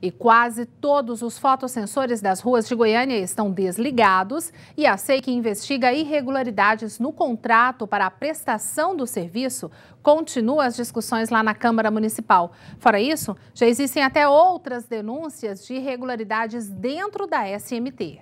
e quase todos os fotossensores das ruas de Goiânia estão desligados e a SEIC investiga irregularidades no contrato para a prestação do serviço. Continuam as discussões lá na Câmara Municipal. Fora isso, já existem até outras denúncias de irregularidades dentro da SMT.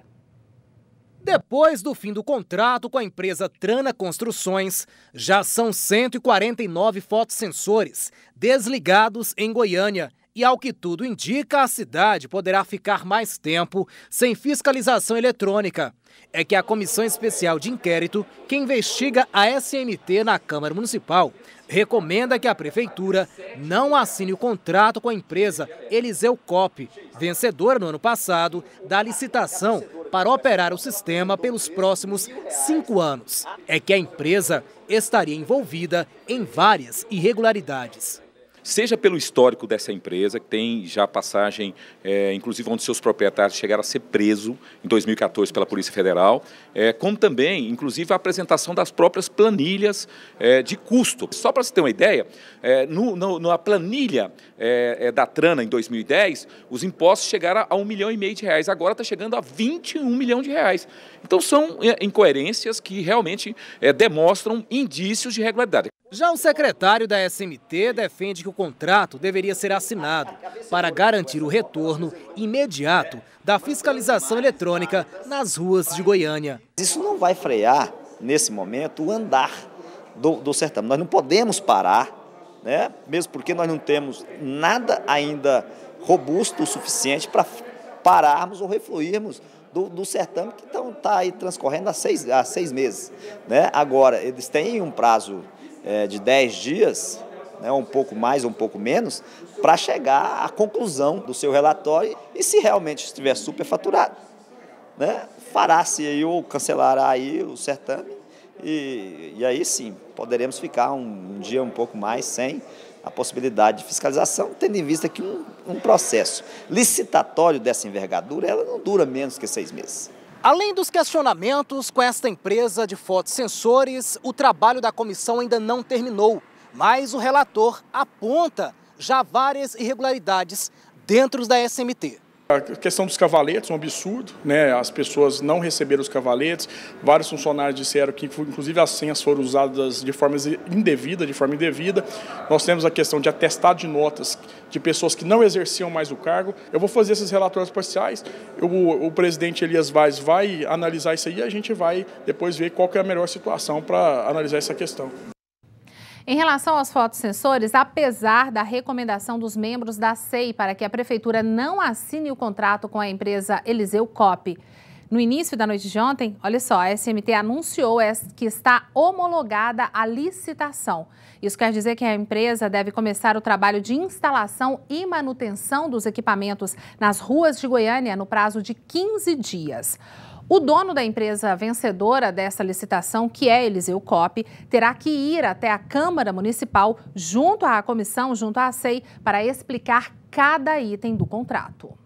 Depois do fim do contrato com a empresa Trana Construções, já são 149 fotossensores desligados em Goiânia e ao que tudo indica, a cidade poderá ficar mais tempo sem fiscalização eletrônica. É que a Comissão Especial de Inquérito, que investiga a SMT na Câmara Municipal, recomenda que a Prefeitura não assine o contrato com a empresa Eliseu Cop, vencedora no ano passado da licitação para operar o sistema pelos próximos cinco anos. É que a empresa estaria envolvida em várias irregularidades seja pelo histórico dessa empresa, que tem já passagem, é, inclusive um dos seus proprietários chegaram a ser preso em 2014 pela Polícia Federal, é, como também, inclusive, a apresentação das próprias planilhas é, de custo. Só para você ter uma ideia, é, no, no, na planilha é, é, da Trana em 2010, os impostos chegaram a um milhão e meio de reais, agora está chegando a 21 milhões de reais. Então são é, incoerências que realmente demonstram indícios de regularidade. Já o secretário da SMT defende que o contrato deveria ser assinado para garantir o retorno imediato da fiscalização eletrônica nas ruas de Goiânia. Isso não vai frear, nesse momento, o andar do, do certame. Nós não podemos parar, né? mesmo porque nós não temos nada ainda robusto o suficiente para pararmos ou refluirmos do, do certame que está aí transcorrendo há seis, há seis meses. Né? Agora, eles têm um prazo é, de 10 dias, né, um pouco mais, um pouco menos, para chegar à conclusão do seu relatório e se realmente estiver superfaturado, né, fará-se aí ou cancelará aí o certame e, e aí sim poderemos ficar um, um, dia um pouco mais sem a possibilidade de fiscalização, tendo em vista que um, um processo licitatório dessa envergadura ela não dura menos que seis meses. Além dos questionamentos com esta empresa de fotossensores, o trabalho da comissão ainda não terminou, mas o relator aponta já várias irregularidades dentro da SMT. A questão dos cavaletes, um absurdo, né? as pessoas não receberam os cavaletes, vários funcionários disseram que inclusive as senhas foram usadas de forma indevida, de forma indevida. Nós temos a questão de atestado de notas de pessoas que não exerciam mais o cargo. Eu vou fazer esses relatórios parciais, o, o presidente Elias Vaz vai analisar isso aí e a gente vai depois ver qual é a melhor situação para analisar essa questão. Em relação aos fotossensores, apesar da recomendação dos membros da SEI para que a Prefeitura não assine o contrato com a empresa Eliseu Cop, no início da noite de ontem, olha só, a SMT anunciou que está homologada a licitação. Isso quer dizer que a empresa deve começar o trabalho de instalação e manutenção dos equipamentos nas ruas de Goiânia no prazo de 15 dias. O dono da empresa vencedora dessa licitação, que é Eliseu Cop, terá que ir até a Câmara Municipal, junto à comissão, junto à SEI, para explicar cada item do contrato.